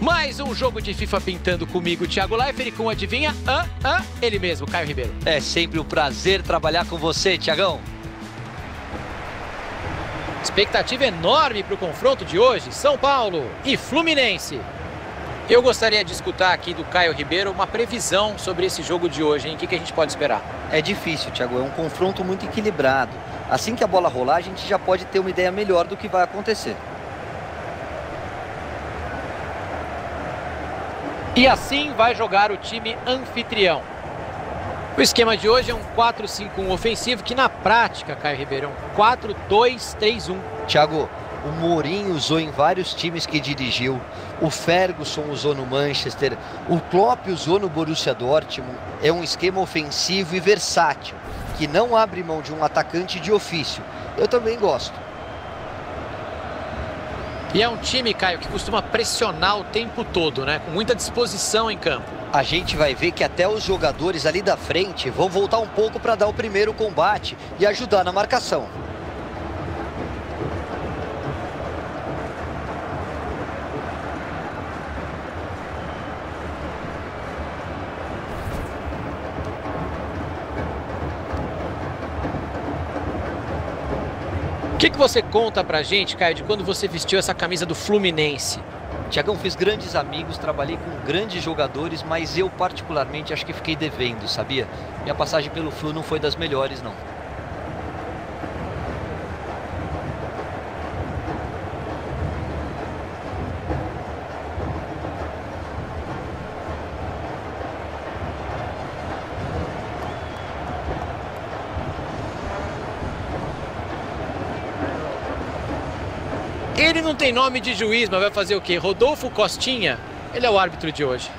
Mais um jogo de FIFA pintando comigo, Thiago Leifert, e com adivinha, ah, ah, ele mesmo, Caio Ribeiro. É sempre um prazer trabalhar com você, Tiagão. Expectativa enorme para o confronto de hoje, São Paulo e Fluminense. Eu gostaria de escutar aqui do Caio Ribeiro uma previsão sobre esse jogo de hoje, hein? O que, que a gente pode esperar? É difícil, Thiago. É um confronto muito equilibrado. Assim que a bola rolar, a gente já pode ter uma ideia melhor do que vai acontecer. E assim vai jogar o time anfitrião. O esquema de hoje é um 4-5-1 ofensivo, que na prática, Caio Ribeirão, 4-2-3-1. Thiago, o Mourinho usou em vários times que dirigiu, o Ferguson usou no Manchester, o Klopp usou no Borussia Dortmund. É um esquema ofensivo e versátil, que não abre mão de um atacante de ofício. Eu também gosto. E é um time, Caio, que costuma pressionar o tempo todo, né? Com muita disposição em campo. A gente vai ver que até os jogadores ali da frente vão voltar um pouco para dar o primeiro combate e ajudar na marcação. que, que você conta pra gente, Caio, de quando você vestiu essa camisa do Fluminense? Tiagão, fiz grandes amigos, trabalhei com grandes jogadores, mas eu particularmente acho que fiquei devendo, sabia? Minha passagem pelo Flu não foi das melhores, não. Ele não tem nome de juiz, mas vai fazer o quê? Rodolfo Costinha, ele é o árbitro de hoje.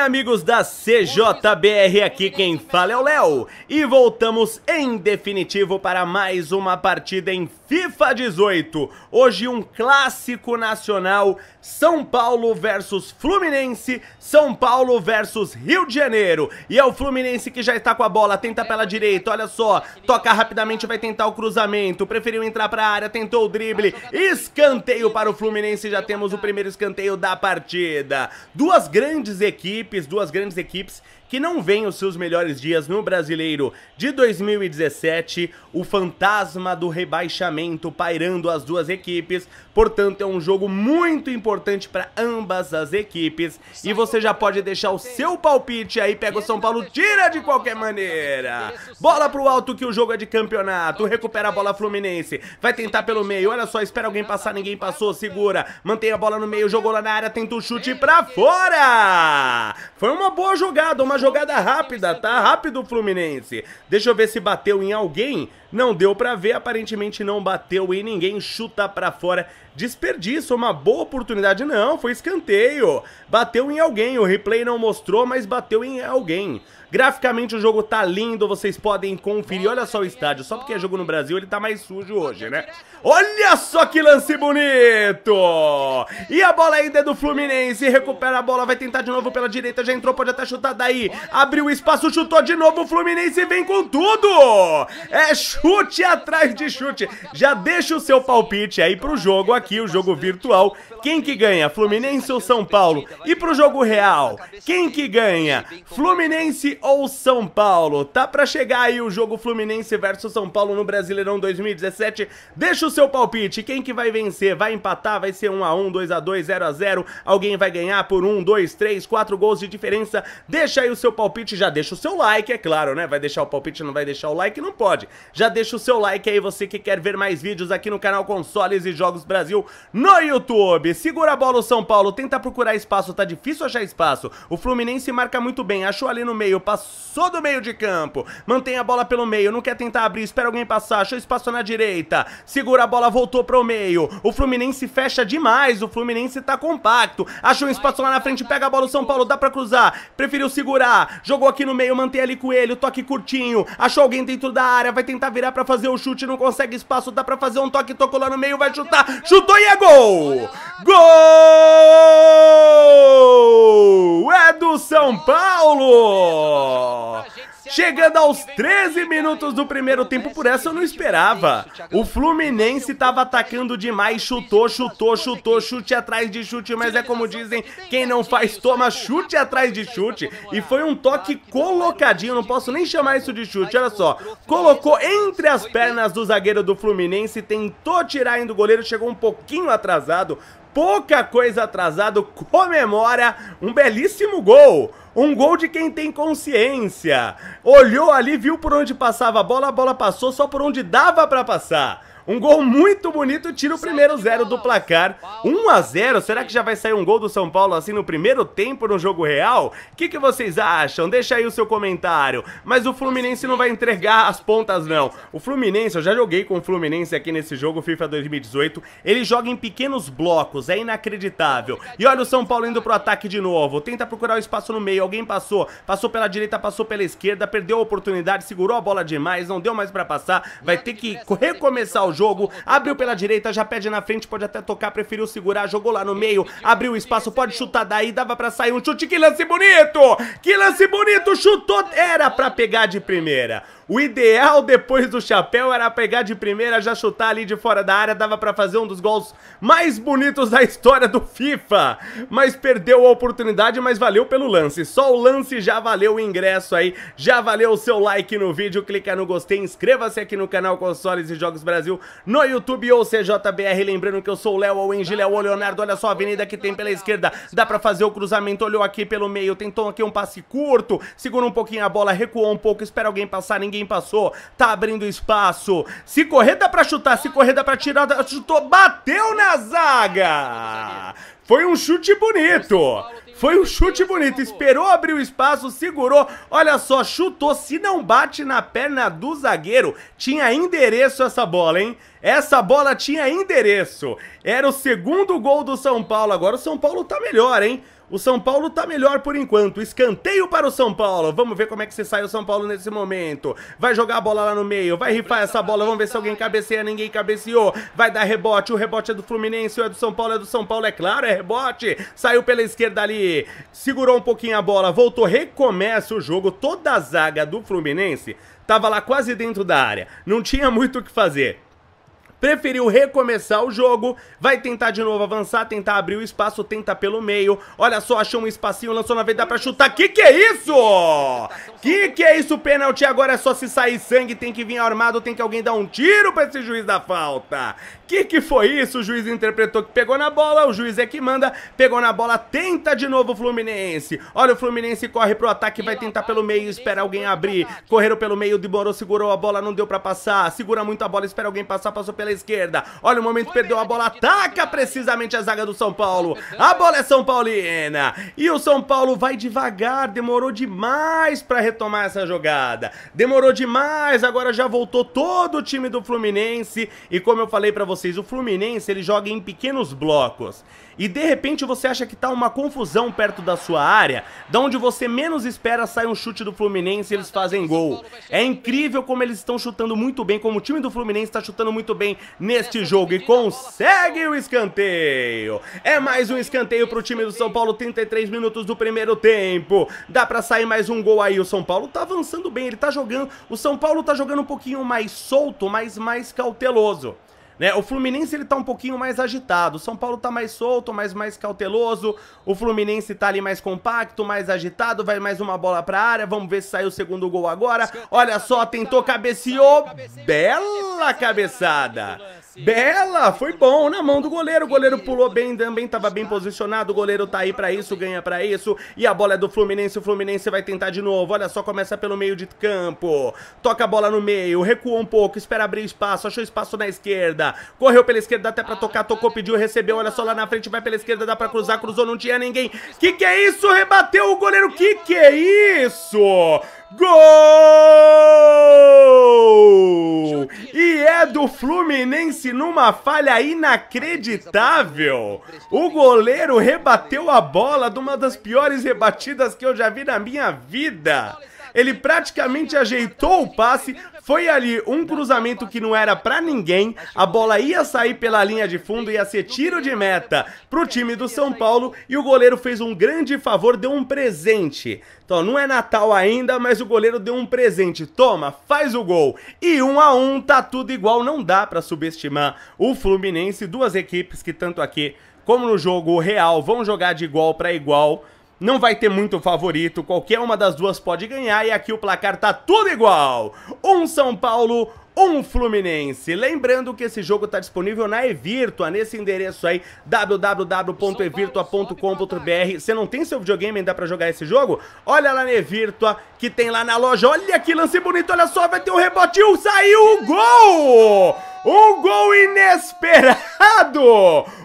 amigos da CJBR, aqui quem fala é o Léo e voltamos em definitivo para mais uma partida em FIFA 18. Hoje um clássico nacional são Paulo versus Fluminense, São Paulo versus Rio de Janeiro. E é o Fluminense que já está com a bola, tenta pela direita, olha só, toca rapidamente, vai tentar o cruzamento, preferiu entrar para a área, tentou o drible, escanteio para o Fluminense, já temos o primeiro escanteio da partida. Duas grandes equipes, duas grandes equipes que não vem os seus melhores dias no Brasileiro de 2017, o fantasma do rebaixamento pairando as duas equipes, portanto é um jogo muito importante para ambas as equipes e você já pode deixar o seu palpite aí, pega o São Paulo, tira de qualquer maneira. Bola pro alto que o jogo é de campeonato, recupera a bola Fluminense, vai tentar pelo meio, olha só, espera alguém passar, ninguém passou, segura, mantém a bola no meio, jogou lá na área, tenta o um chute pra fora! Foi uma boa jogada, uma jogada rápida, tá? Rápido Fluminense. Deixa eu ver se bateu em alguém. Não deu para ver, aparentemente não bateu e ninguém chuta para fora. Desperdício, uma boa oportunidade. Não, foi escanteio. Bateu em alguém, o replay não mostrou, mas bateu em alguém. Graficamente o jogo tá lindo, vocês podem conferir. Olha só o estádio, só porque é jogo no Brasil ele tá mais sujo hoje, né? Olha só que lance bonito! E a bola ainda é do Fluminense, recupera a bola, vai tentar de novo pela direita, já entrou, pode até chutar daí. Abriu o espaço, chutou de novo, o Fluminense vem com tudo! É chute atrás de chute. Já deixa o seu palpite aí pro jogo aqui, o jogo virtual. Quem que ganha, Fluminense ou São Paulo? E pro jogo real, quem que ganha, Fluminense ou São Paulo? Tá pra chegar aí o jogo Fluminense versus São Paulo no Brasileirão 2017. Deixa o seu palpite, quem que vai vencer? Vai empatar? Vai ser 1x1, 2x2, 0x0? Alguém vai ganhar por 1, 2, 3, 4 gols de diferença? Deixa aí o seu palpite, já deixa o seu like, é claro, né? Vai deixar o palpite, não vai deixar o like, não pode. Já deixa o seu like aí, você que quer ver mais vídeos aqui no canal Consoles e Jogos Brasil no YouTube. Segura a bola o São Paulo, tenta procurar espaço, tá difícil achar espaço. O Fluminense marca muito bem, achou ali no meio, passou do meio de campo. Mantém a bola pelo meio, não quer tentar abrir, espera alguém passar, achou espaço na direita. Segura a bola, voltou pro meio. O Fluminense fecha demais, o Fluminense tá compacto. Achou um espaço lá na frente, pega a bola o São Paulo, dá pra cruzar. Preferiu segurar, jogou aqui no meio, mantém ali Coelho, toque curtinho. Achou alguém dentro da área, vai tentar ver virar pra fazer o chute, não consegue espaço, dá pra fazer um toque, tocou lá no meio, vai chutar, chutou e é gol! Gol! É do São Paulo! Chegando aos 13 minutos do primeiro tempo, por essa eu não esperava. O Fluminense estava atacando demais, chutou, chutou, chutou, chute atrás de chute, mas é como dizem, quem não faz toma chute atrás de chute. E foi um toque colocadinho, não posso nem chamar isso de chute, olha só. Colocou entre as pernas do zagueiro do Fluminense, tentou tirar ainda o goleiro, chegou um pouquinho atrasado, pouca coisa atrasado, comemora um belíssimo gol. Um gol de quem tem consciência. Olhou ali, viu por onde passava a bola, a bola passou só por onde dava para passar. Um gol muito bonito, tira o primeiro zero do placar. 1 a 0. Será que já vai sair um gol do São Paulo assim no primeiro tempo no jogo real? O que, que vocês acham? Deixa aí o seu comentário. Mas o Fluminense não vai entregar as pontas não. O Fluminense, eu já joguei com o Fluminense aqui nesse jogo FIFA 2018. Ele joga em pequenos blocos, é inacreditável. E olha o São Paulo indo pro ataque de novo. Tenta procurar o espaço no meio, alguém passou, passou pela direita, passou pela esquerda, perdeu a oportunidade, segurou a bola demais, não deu mais para passar. Vai ter que recomeçar o jogo jogo, abriu pela direita, já pede na frente, pode até tocar, preferiu segurar, jogou lá no meio, abriu espaço, pode chutar daí, dava pra sair um chute, que lance bonito! Que lance bonito, chutou, era pra pegar de primeira. O ideal depois do chapéu era pegar de primeira, já chutar ali de fora da área, dava para fazer um dos gols mais bonitos da história do FIFA. Mas perdeu a oportunidade, mas valeu pelo lance. Só o lance já valeu o ingresso aí, já valeu o seu like no vídeo, clica no gostei, inscreva-se aqui no canal Consoles e Jogos Brasil no YouTube ou CJBR. Lembrando que eu sou o Léo, o Engi, o Leonardo. Olha só a avenida que tem pela esquerda, dá para fazer o cruzamento, olhou aqui pelo meio, tentou aqui um passe curto, segura um pouquinho a bola, recuou um pouco, espera alguém passar, ninguém passou, tá abrindo espaço. Se correr dá pra chutar, se correr dá pra tirar, chutou, bateu na zaga! Foi um chute bonito. Foi um chute bonito. Esperou abrir o espaço, segurou. Olha só, chutou. Se não bate na perna do zagueiro, tinha endereço essa bola, hein? Essa bola tinha endereço. Era o segundo gol do São Paulo. Agora o São Paulo tá melhor, hein? O São Paulo tá melhor por enquanto. Escanteio para o São Paulo. Vamos ver como é que se sai o São Paulo nesse momento. Vai jogar a bola lá no meio. Vai rifar essa bola. Vamos ver se alguém cabeceia. Ninguém cabeceou. Vai dar rebote. O rebote é do Fluminense. Ou é do São Paulo. É do São Paulo. É claro, é rebote. Saiu pela esquerda ali. Segurou um pouquinho a bola. Voltou. Recomeça o jogo. Toda a zaga do Fluminense tava lá quase dentro da área. Não tinha muito o que fazer preferiu recomeçar o jogo, vai tentar de novo avançar, tentar abrir o espaço, tenta pelo meio, olha só, achou um espacinho, lançou na vez, dá pra chutar, que que é isso? Que que é isso, pênalti, agora é só se sair sangue, tem que vir armado, tem que alguém dar um tiro pra esse juiz da falta, que que foi isso? O juiz interpretou que pegou na bola, o juiz é que manda, pegou na bola, tenta de novo o Fluminense, olha o Fluminense corre pro ataque, vai tentar pelo meio, espera alguém abrir, correram pelo meio, demorou, segurou a bola, não deu pra passar, segura muito a bola, espera alguém passar, passou pela esquerda. Olha o momento, perdeu a bola, ataca precisamente a zaga do São Paulo. A bola é São Paulina. E o São Paulo vai devagar, demorou demais para retomar essa jogada. Demorou demais, agora já voltou todo o time do Fluminense. E como eu falei para vocês, o Fluminense ele joga em pequenos blocos e de repente você acha que tá uma confusão perto da sua área, da onde você menos espera sai um chute do Fluminense e eles fazem gol. É incrível como eles estão chutando muito bem, como o time do Fluminense está chutando muito bem neste jogo e consegue o escanteio. É mais um escanteio pro time do São Paulo, 33 minutos do primeiro tempo. Dá para sair mais um gol aí, o São Paulo tá avançando bem, ele tá jogando, o São Paulo tá jogando um pouquinho mais solto, mas mais cauteloso. Né? O Fluminense ele tá um pouquinho mais agitado, o São Paulo tá mais solto, mais, mais cauteloso, o Fluminense tá ali mais compacto, mais agitado, vai mais uma bola pra área, vamos ver se sai o segundo gol agora. Olha só, tentou, cabeceou, bela cabeçada. Bela, foi bom na mão do goleiro. O goleiro pulou bem também, estava bem posicionado. O goleiro tá aí para isso, ganha para isso. E a bola é do Fluminense, o Fluminense vai tentar de novo. Olha só, começa pelo meio de campo. Toca a bola no meio, recua um pouco, espera abrir espaço, achou espaço na esquerda. Correu pela esquerda até para tocar, tocou, pediu, recebeu. Olha só lá na frente, vai pela esquerda, dá para cruzar, cruzou, não tinha ninguém. Que que é isso? Rebateu o goleiro. Que que é isso? Gol! do Fluminense numa falha inacreditável. O goleiro rebateu a bola de uma das piores rebatidas que eu já vi na minha vida ele praticamente ajeitou o passe, foi ali um cruzamento que não era para ninguém, a bola ia sair pela linha de fundo, ia ser tiro de meta pro time do São Paulo e o goleiro fez um grande favor, deu um presente. Então, não é Natal ainda, mas o goleiro deu um presente. Toma, faz o gol. E um a um, tá tudo igual, não dá para subestimar o Fluminense, duas equipes que tanto aqui como no jogo real vão jogar de igual para igual não vai ter muito favorito, qualquer uma das duas pode ganhar e aqui o placar tá tudo igual. Um São Paulo, um Fluminense. Lembrando que esse jogo tá disponível na Evirtua, nesse endereço aí, www.evirtua.com.br. Você não tem seu videogame ainda para jogar esse jogo? Olha lá na Evirtua, que tem lá na loja. Olha que lance bonito, olha só, vai ter um Um uh, saiu o um gol! Um gol inesperado!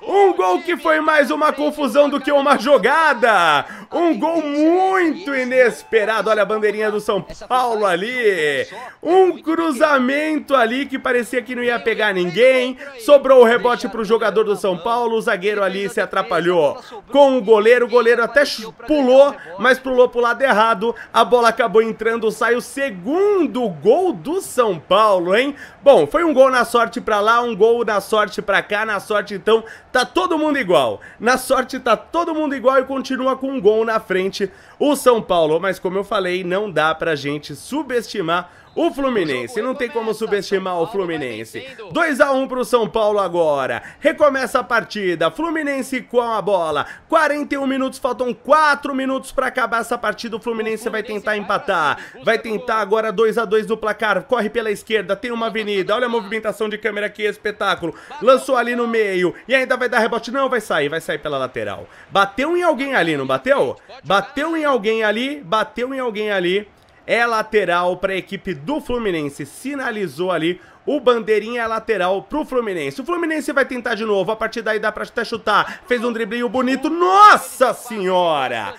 Um gol que foi mais uma confusão do que uma jogada! Um gol muito inesperado. Olha a bandeirinha do São Paulo ali. Um cruzamento ali que parecia que não ia pegar ninguém. Sobrou o rebote para o jogador do São Paulo. O zagueiro ali se atrapalhou com o goleiro. O goleiro até pulou, mas pulou para o lado errado. A bola acabou entrando. Sai o segundo gol do São Paulo, hein? Bom, foi um gol na sorte para lá, um gol na sorte para cá. Na sorte, então, tá todo mundo igual. Na sorte, tá todo mundo igual e continua com um gol na frente o São Paulo, mas como eu falei, não dá pra gente subestimar o Fluminense. Não tem como subestimar o Fluminense. 2 a 1 pro São Paulo agora. Recomeça a partida. Fluminense com a bola. 41 minutos, faltam 4 minutos para acabar essa partida. O Fluminense vai tentar empatar. Vai tentar agora 2 a 2 no placar. Corre pela esquerda, tem uma avenida. Olha a movimentação de câmera aqui, espetáculo. Lançou ali no meio e ainda vai dar rebote. Não, vai sair, vai sair pela lateral. Bateu em alguém ali, não bateu? Bateu em em alguém ali, bateu em alguém ali. É lateral para a equipe do Fluminense. Sinalizou ali o bandeirinha é lateral pro Fluminense. O Fluminense vai tentar de novo. A partir daí dá pra até chutar. Fez um driblinho bonito. Nossa senhora!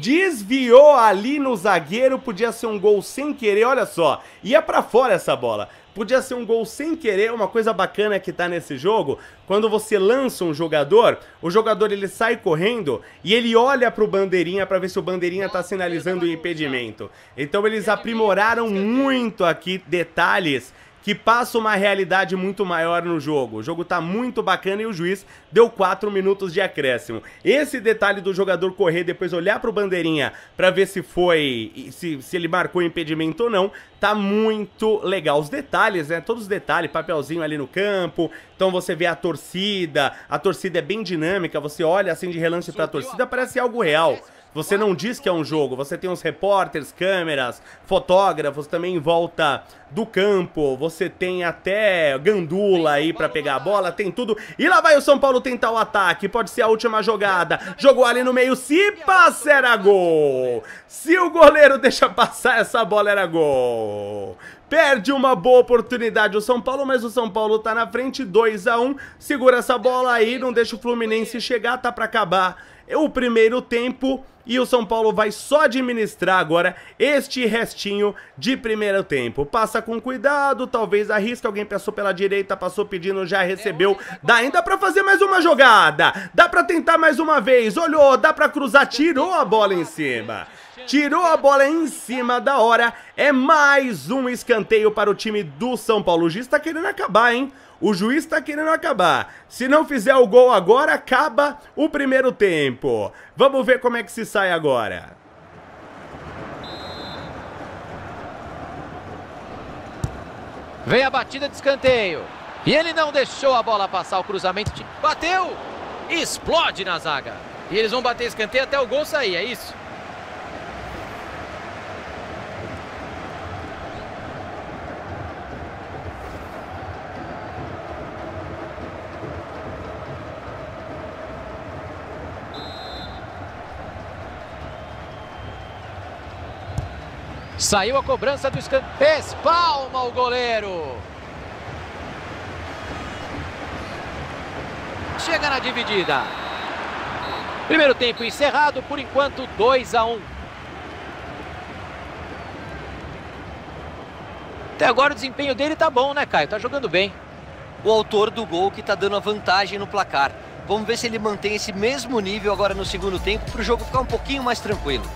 Desviou ali no zagueiro. Podia ser um gol sem querer. Olha só. Ia pra fora essa bola. Podia ser um gol sem querer, uma coisa bacana que tá nesse jogo, quando você lança um jogador, o jogador ele sai correndo e ele olha pro bandeirinha para ver se o bandeirinha tá sinalizando o impedimento. Então eles tá aprimoraram muito aqui detalhes que passa uma realidade muito maior no jogo. O jogo tá muito bacana e o juiz deu 4 minutos de acréscimo. Esse detalhe do jogador correr depois olhar pro bandeirinha para ver se foi se, se ele marcou impedimento ou não, tá muito legal os detalhes, né? Todos os detalhes, papelzinho ali no campo. Então você vê a torcida, a torcida é bem dinâmica, você olha assim de relance para a torcida, parece algo real. Né? Você não diz que é um jogo, você tem os repórteres, câmeras, fotógrafos também em volta do campo, você tem até gandula aí para pegar a bola, tem tudo. E lá vai o São Paulo tentar o ataque, pode ser a última jogada. Jogou ali no meio, se passa era gol. Se o goleiro deixa passar essa bola era gol. Perde uma boa oportunidade o São Paulo, mas o São Paulo tá na frente, 2 a 1 um, Segura essa bola aí, não deixa o Fluminense chegar, tá para acabar o primeiro tempo e o São Paulo vai só administrar agora este restinho de primeiro tempo. Passa com cuidado, talvez arrisca, alguém passou pela direita, passou pedindo, já recebeu. Dá ainda para fazer mais uma jogada. Dá para tentar mais uma vez. Olhou, dá para cruzar, tirou a bola em cima. Tirou a bola em cima da hora. É mais um escanteio para o time do São Paulo. O Giz tá querendo acabar, hein? O juiz tá querendo acabar. Se não fizer o gol agora, acaba o primeiro tempo. Vamos ver como é que se sai agora. Vem a batida de escanteio. E ele não deixou a bola passar o cruzamento. Bateu! Explode na zaga. E eles vão bater escanteio até o gol sair, é isso? Saiu a cobrança do escanteio. Espalma o goleiro. Chega na dividida. Primeiro tempo encerrado, por enquanto 2 a 1. Um. Até agora o desempenho dele tá bom, né, Caio? Tá jogando bem. O autor do gol que tá dando a vantagem no placar. Vamos ver se ele mantém esse mesmo nível agora no segundo tempo para o jogo ficar um pouquinho mais tranquilo.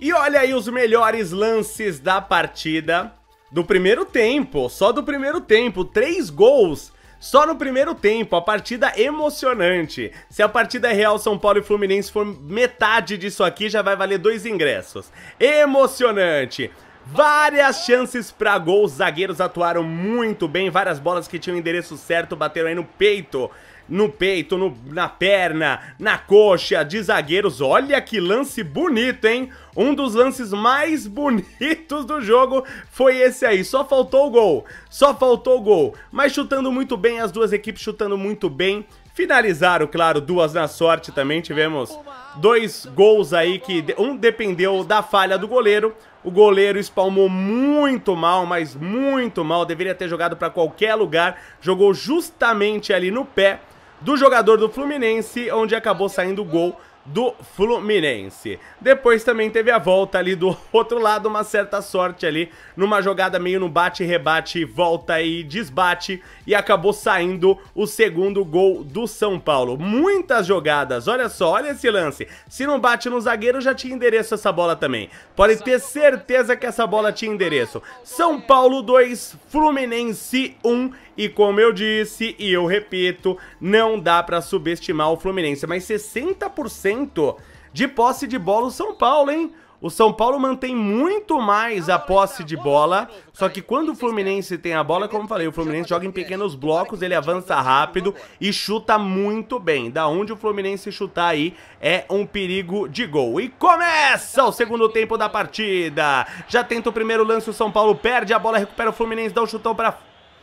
E olha aí os melhores lances da partida do primeiro tempo, só do primeiro tempo, três gols só no primeiro tempo, a partida é emocionante. Se a partida é Real São Paulo e Fluminense for metade disso aqui, já vai valer dois ingressos. Emocionante! Várias chances para gol, os zagueiros atuaram muito bem, várias bolas que tinham o endereço certo, bateram aí no peito no peito, no, na perna, na coxa de zagueiros. Olha que lance bonito, hein? Um dos lances mais bonitos do jogo foi esse aí. Só faltou o gol, só faltou o gol. Mas chutando muito bem, as duas equipes chutando muito bem. Finalizaram, claro, duas na sorte também. Tivemos dois gols aí que um dependeu da falha do goleiro. O goleiro espalmou muito mal, mas muito mal. Deveria ter jogado para qualquer lugar. Jogou justamente ali no pé do jogador do Fluminense, onde acabou saindo o gol do Fluminense. Depois também teve a volta ali do outro lado, uma certa sorte ali, numa jogada meio no bate, rebate, volta e desbate, e acabou saindo o segundo gol do São Paulo. Muitas jogadas, olha só, olha esse lance. Se não bate no zagueiro, já tinha endereço essa bola também. Pode ter certeza que essa bola tinha endereço. São Paulo 2, Fluminense 1. Um. E como eu disse e eu repito, não dá para subestimar o Fluminense, mas 60% de posse de bola o São Paulo, hein? O São Paulo mantém muito mais a posse de bola, só que quando o Fluminense tem a bola, como eu falei, o Fluminense joga em pequenos blocos, ele avança rápido e chuta muito bem. Da onde o Fluminense chutar aí é um perigo de gol. E começa o segundo tempo da partida. Já tenta o primeiro lance, o São Paulo perde a bola, recupera o Fluminense, dá um chutão para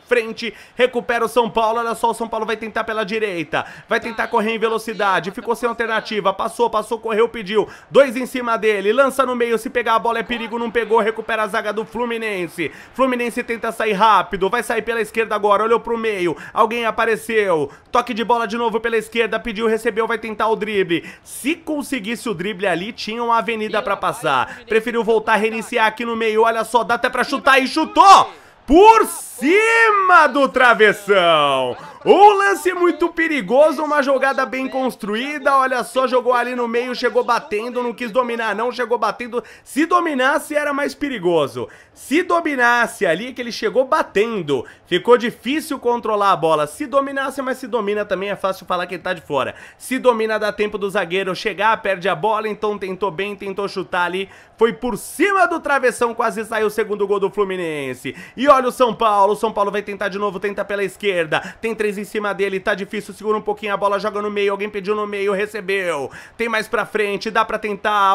frente, recupera o São Paulo, olha só, o São Paulo vai tentar pela direita, vai tentar correr em velocidade, ficou sem alternativa, passou, passou, correu, pediu, dois em cima dele, lança no meio, se pegar a bola é perigo, não pegou, recupera a zaga do Fluminense, Fluminense tenta sair rápido, vai sair pela esquerda agora, olhou pro meio, alguém apareceu, toque de bola de novo pela esquerda, pediu, recebeu, vai tentar o drible, se conseguisse o drible ali, tinha uma avenida pra passar, preferiu voltar, reiniciar aqui no meio, olha só, dá até pra chutar e chutou! por cima do travessão. Um lance muito perigoso, uma jogada bem construída. Olha só, jogou ali no meio, chegou batendo, não quis dominar, não chegou batendo. Se dominasse, era mais perigoso. Se dominasse ali, que ele chegou batendo. Ficou difícil controlar a bola. Se dominasse, mas se domina também é fácil falar quem tá de fora. Se domina, dá tempo do zagueiro chegar, perde a bola. Então tentou bem, tentou chutar ali. Foi por cima do travessão, quase saiu o segundo gol do Fluminense. E ó, olha o São Paulo, o São Paulo vai tentar de novo, tenta pela esquerda. Tem três em cima dele, tá difícil, segura um pouquinho a bola, joga no meio, alguém pediu no meio, recebeu. Tem mais pra frente, dá pra tentar.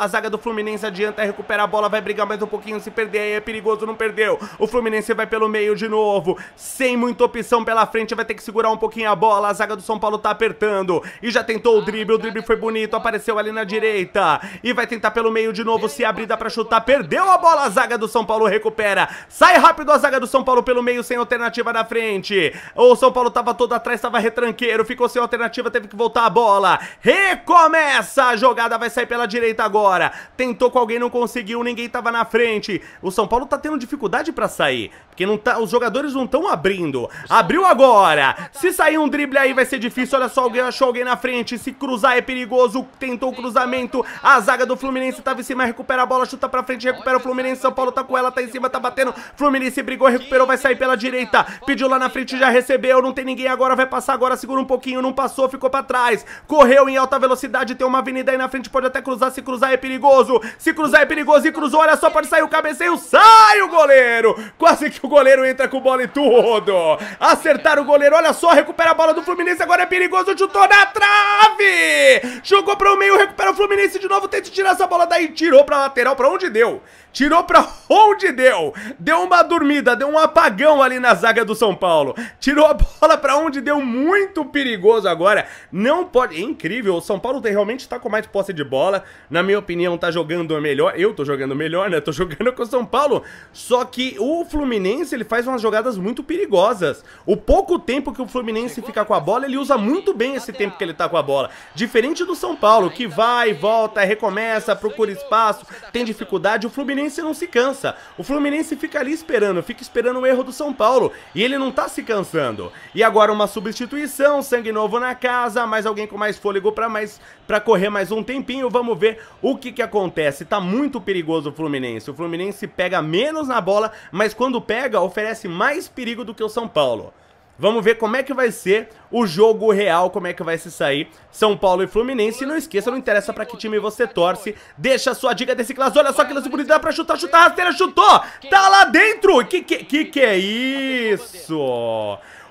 a zaga do Fluminense adianta, recupera a bola, vai brigar mais um pouquinho, se perder aí é perigoso, não perdeu. O Fluminense vai pelo meio de novo, sem muita opção pela frente, vai ter que segurar um pouquinho a bola. A zaga do São Paulo tá apertando e já tentou o drible, o drible foi bonito, apareceu ali na direita e vai tentar pelo meio de novo, se abrir dá pra chutar, perdeu a bola, a zaga do São Paulo recupera. Sai rápido rápido a zaga do São Paulo pelo meio, sem alternativa na frente. O São Paulo tava todo atrás, tava retranqueiro, ficou sem alternativa, teve que voltar a bola. Recomeça! A jogada vai sair pela direita agora. Tentou com alguém, não conseguiu, ninguém tava na frente. O São Paulo tá tendo dificuldade para sair, porque não tá, os jogadores não estão abrindo. Abriu agora! Se sair um drible aí vai ser difícil, olha só, alguém achou alguém na frente, se cruzar é perigoso, tentou o cruzamento, a zaga do Fluminense tava em cima, recupera a bola, chuta para frente, recupera o Fluminense, São Paulo tá com ela, tá em cima, tá batendo, Fluminense ali, se brigou, recuperou, vai sair pela direita. Pediu lá na frente, já recebeu, não tem ninguém agora, vai passar agora, segura um pouquinho, não passou, ficou pra trás. Correu em alta velocidade, tem uma avenida aí na frente, pode até cruzar, se cruzar é perigoso. Se cruzar é perigoso e cruzou, olha só, pode sair o cabeceio, sai o goleiro! Quase que o goleiro entra com bola e tudo. Acertaram o goleiro, olha só, recupera a bola do Fluminense, agora é perigoso, chutou na trave! Jogou pro meio, recupera o Fluminense de novo, tenta tirar essa bola daí, tirou pra lateral, pra onde deu tirou pra onde deu, deu uma dormida, deu um apagão ali na zaga do São Paulo, tirou a bola pra onde deu, muito perigoso agora, não pode, é incrível, o São Paulo realmente tá com mais posse de bola, na minha opinião tá jogando melhor, eu tô jogando melhor, né, tô jogando com o São Paulo, só que o Fluminense ele faz umas jogadas muito perigosas, o pouco tempo que o Fluminense fica com a bola, ele usa muito bem esse tempo que ele tá com a bola, diferente do São Paulo, que vai, volta, recomeça, procura espaço, tem dificuldade, o Fluminense Fluminense não se cansa. O Fluminense fica ali esperando, fica esperando o erro do São Paulo. E ele não tá se cansando. E agora uma substituição, sangue novo na casa, mais alguém com mais fôlego pra, mais, pra correr mais um tempinho. Vamos ver o que que acontece. Tá muito perigoso o Fluminense. O Fluminense pega menos na bola, mas quando pega, oferece mais perigo do que o São Paulo. Vamos ver como é que vai ser o jogo real, como é que vai se sair São Paulo e Fluminense. E não esqueça, não interessa pra que time você torce. Deixa a sua dica desse clássico. Olha só que lance bonito, dá pra chutar, chutar, rasteira, chutou! Tá lá dentro! Que que, que, que é isso?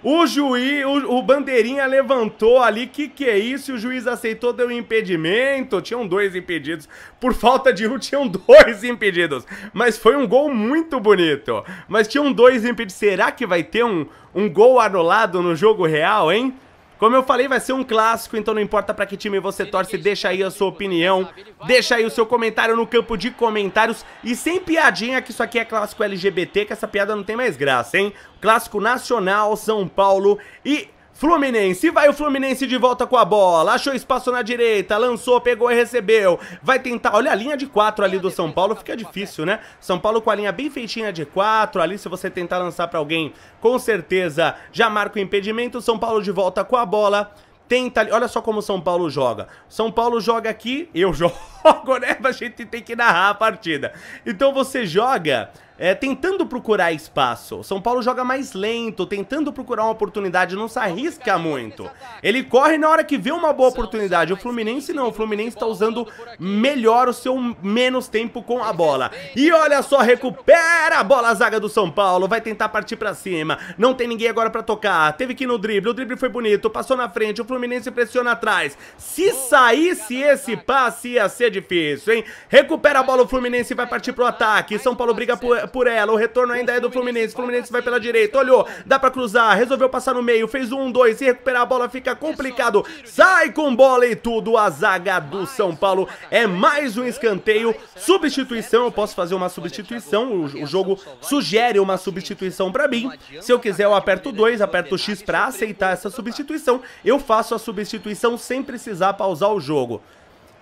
O juiz, o, o bandeirinha levantou ali, que que é isso? O juiz aceitou, deu impedimento. Tinham dois impedidos. Por falta de um, tinham dois impedidos. Mas foi um gol muito bonito. Mas tinham dois impedidos. Será que vai ter um, um gol anulado no jogo real, hein? Como eu falei, vai ser um clássico, então não importa para que time você torce, deixa aí a sua opinião, deixa aí o seu comentário no campo de comentários e sem piadinha que isso aqui é clássico LGBT, que essa piada não tem mais graça, hein? Clássico Nacional, São Paulo e Fluminense, vai o Fluminense de volta com a bola, achou espaço na direita, lançou, pegou e recebeu, vai tentar, olha a linha de quatro ali do São Paulo, fica difícil, né? São Paulo com a linha bem feitinha de quatro ali se você tentar lançar pra alguém, com certeza já marca o impedimento, São Paulo de volta com a bola, tenta. Olha só como São Paulo joga. São Paulo joga aqui, eu jogo, né? A gente tem que narrar a partida. Então você joga é, tentando procurar espaço. São Paulo joga mais lento, tentando procurar uma oportunidade, não se arrisca muito. Ele corre na hora que vê uma boa oportunidade. O Fluminense não, o Fluminense está usando melhor o seu menos tempo com a bola. E olha só, recupera a bola a zaga do São Paulo, vai tentar partir para cima. Não tem ninguém agora para tocar, teve que ir no drible, o drible foi bonito, passou na frente, o Fluminense pressiona atrás. Se saísse esse passe, ia ser difícil, hein? Recupera a bola o Fluminense vai partir pro ataque. São Paulo briga por por ela. O retorno ainda é do Fluminense. Fluminense vai assim, pela direita. Olhou. Dá pra cruzar. Resolveu passar no meio. Fez um, dois. E recuperar a bola fica é complicado. Sai com bola e tudo. A zaga do São Paulo é mais um escanteio. Substituição. Eu posso fazer uma substituição. O, jogo sugere uma substituição pra mim. Se eu quiser, eu aperto dois, aperto X pra aceitar essa substituição. Eu faço a substituição sem precisar pausar o jogo.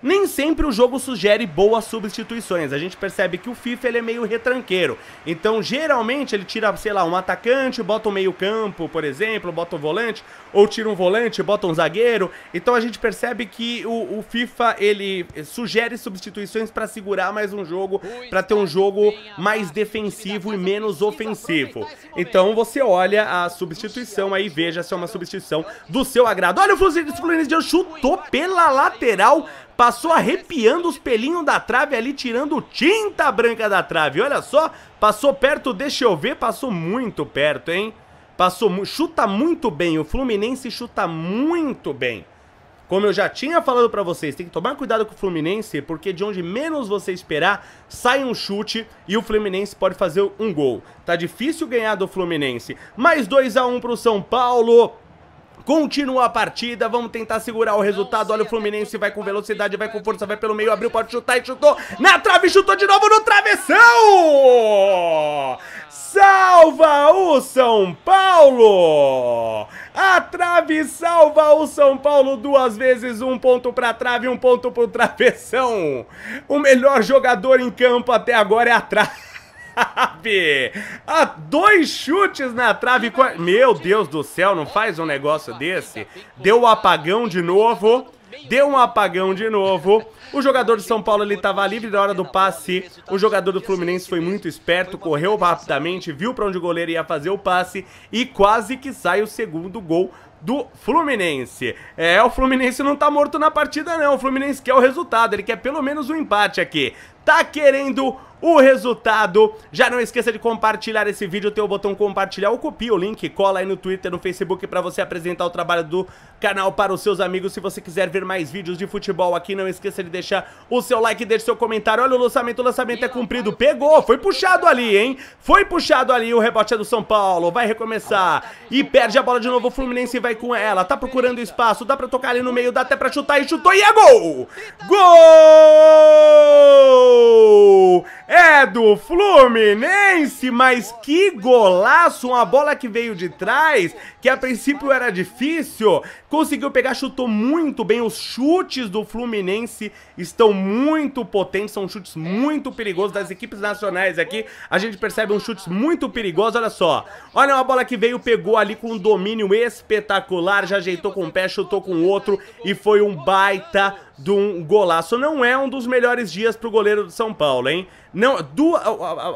Nem sempre o jogo sugere boas substituições. A gente percebe que o FIFA ele é meio retranqueiro. Então, geralmente, ele tira, sei lá, um atacante, bota um meio-campo, por exemplo, bota um volante, ou tira um volante, bota um zagueiro. Então, a gente percebe que o, o FIFA ele sugere substituições para segurar mais um jogo, para ter um jogo mais defensivo e menos ofensivo. Então, você olha a substituição aí, veja se é uma substituição do seu agrado. Olha o Fluminense chutou pela lateral passou arrepiando os pelinhos da trave ali, tirando tinta branca da trave. Olha só, passou perto, deixa eu ver, passou muito perto, hein? Passou, chuta muito bem, o Fluminense chuta muito bem. Como eu já tinha falado para vocês, tem que tomar cuidado com o Fluminense, porque de onde menos você esperar, sai um chute e o Fluminense pode fazer um gol. Tá difícil ganhar do Fluminense. Mais 2 a 1 um pro São Paulo. Continua a partida, vamos tentar segurar o resultado. Olha o Fluminense, vai com velocidade, vai com força, vai pelo meio, abriu, pode chutar e chutou. Na trave, chutou de novo no travessão! Salva o São Paulo! A trave salva o São Paulo duas vezes, um ponto pra trave, um ponto pro travessão. O melhor jogador em campo até agora é a trave sabe. Ah, dois chutes na trave. Meu Deus do céu, não faz um negócio desse. Deu um apagão de novo. Deu um apagão de novo. O jogador de São Paulo ele estava livre na hora do passe. O jogador do Fluminense foi muito esperto, correu rapidamente, viu para onde o goleiro ia fazer o passe e quase que sai o segundo gol do Fluminense. É, o Fluminense não tá morto na partida não, o Fluminense quer o resultado, ele quer pelo menos um empate aqui tá querendo o resultado. Já não esqueça de compartilhar esse vídeo, tem o botão compartilhar ou copia o link, cola aí no Twitter, no Facebook para você apresentar o trabalho do canal para os seus amigos. Se você quiser ver mais vídeos de futebol aqui, não esqueça de deixar o seu like, deixe seu comentário. Olha o lançamento, o lançamento é cumprido, pegou, foi puxado ali, hein? Foi puxado ali, o rebote é do São Paulo, vai recomeçar tá e perde a bola de novo, o Fluminense vai com ela, tá procurando espaço, dá para tocar ali no meio, dá até para chutar e chutou e é gol! Gol! É do Fluminense, mas que golaço! Uma bola que veio de trás, que a princípio era difícil, conseguiu pegar, chutou muito bem. Os chutes do Fluminense estão muito potentes, são chutes muito perigosos das equipes nacionais aqui. A gente percebe uns chutes muito perigosos, olha só. Olha uma bola que veio, pegou ali com um domínio espetacular, já ajeitou com o um pé, chutou com o outro e foi um baita de um golaço. Não é um dos melhores dias pro goleiro do São Paulo, hein? Não, do, a, a,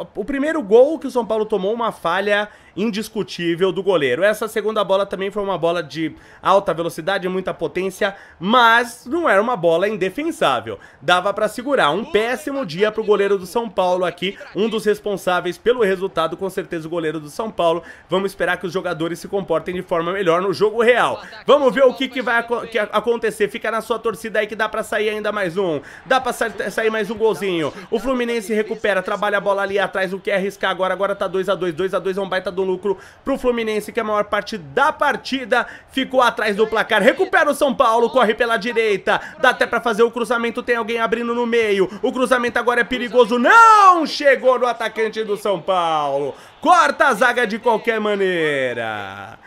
a, o primeiro gol que o São Paulo tomou, uma falha indiscutível do goleiro. Essa segunda bola também foi uma bola de alta velocidade, muita potência, mas não era uma bola indefensável. Dava para segurar. Um péssimo dia pro goleiro do São Paulo aqui, um dos responsáveis pelo resultado, com certeza o goleiro do São Paulo. Vamos esperar que os jogadores se comportem de forma melhor no jogo real. Vamos ver o que, que vai que acontecer. Fica na sua torcida aí que dá para sair ainda mais um. Dá para sair mais um golzinho. O Fluminense recupera, trabalha a bola ali atrás, o que é arriscar agora, agora tá 2x2, 2x2 é um baita do lucro pro Fluminense, que é a maior parte da partida, ficou atrás do placar, recupera o São Paulo, corre pela direita, dá até pra fazer o cruzamento, tem alguém abrindo no meio, o cruzamento agora é perigoso, não chegou no atacante do São Paulo, corta a zaga de qualquer maneira.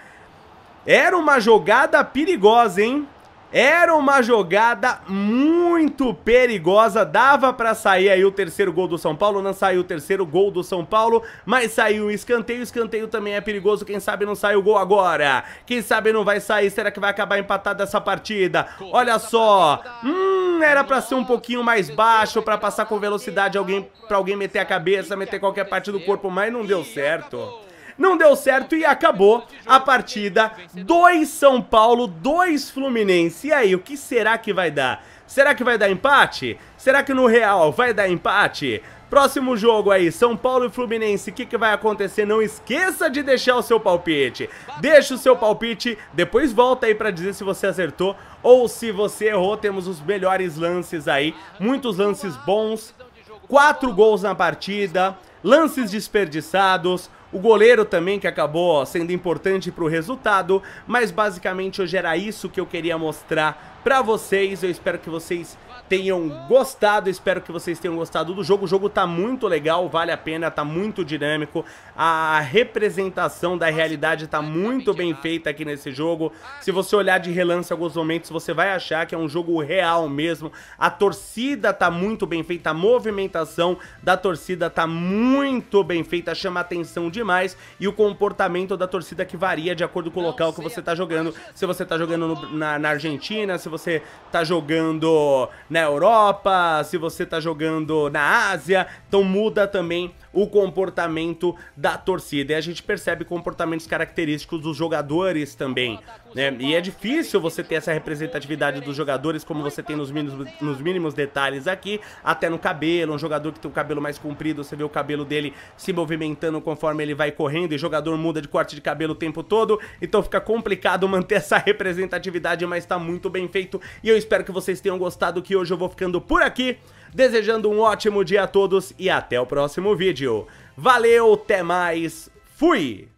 Era uma jogada perigosa, hein? Era uma jogada muito perigosa, dava para sair aí o terceiro gol do São Paulo, não saiu o terceiro gol do São Paulo, mas saiu o escanteio, escanteio também é perigoso, quem sabe não sai o gol agora, quem sabe não vai sair, será que vai acabar empatada essa partida? Olha só, hum, era para ser um pouquinho mais baixo, para passar com velocidade alguém, para alguém meter a cabeça, meter qualquer parte do corpo, mas não deu certo. Não deu certo e acabou a partida. 2 São Paulo, 2 Fluminense. E aí, o que será que vai dar? Será que vai dar empate? Será que no Real vai dar empate? Próximo jogo aí, São Paulo e Fluminense, o que, que vai acontecer? Não esqueça de deixar o seu palpite. Deixa o seu palpite, depois volta aí para dizer se você acertou ou se você errou. Temos os melhores lances aí, muitos lances bons, quatro gols na partida, lances desperdiçados, o goleiro também que acabou sendo importante para o resultado, mas basicamente hoje era isso que eu queria mostrar para vocês. Eu espero que vocês tenham gostado. Espero que vocês tenham gostado do jogo. O jogo tá muito legal, vale a pena, tá muito dinâmico. A representação da realidade tá muito bem feita aqui nesse jogo. Se você olhar de relance alguns momentos, você vai achar que é um jogo real mesmo. A torcida tá muito bem feita, a movimentação da torcida tá muito bem feita, chama atenção demais. E o comportamento da torcida que varia de acordo com o local que você tá jogando. Se você tá jogando no, na, na Argentina, se você tá jogando né, Europa, se você está jogando na Ásia, então muda também o comportamento da torcida. E a gente percebe comportamentos característicos dos jogadores também. Né? E é difícil você ter essa representatividade dos jogadores, como você tem nos mínimos, nos mínimos detalhes aqui, até no cabelo. Um jogador que tem o cabelo mais comprido, você vê o cabelo dele se movimentando conforme ele vai correndo, e jogador muda de corte de cabelo o tempo todo, então fica complicado manter essa representatividade, mas tá muito bem feito. E eu espero que vocês tenham gostado, que hoje eu vou ficando por aqui. Desejando um ótimo dia a todos e até o próximo vídeo. Valeu, até mais, fui!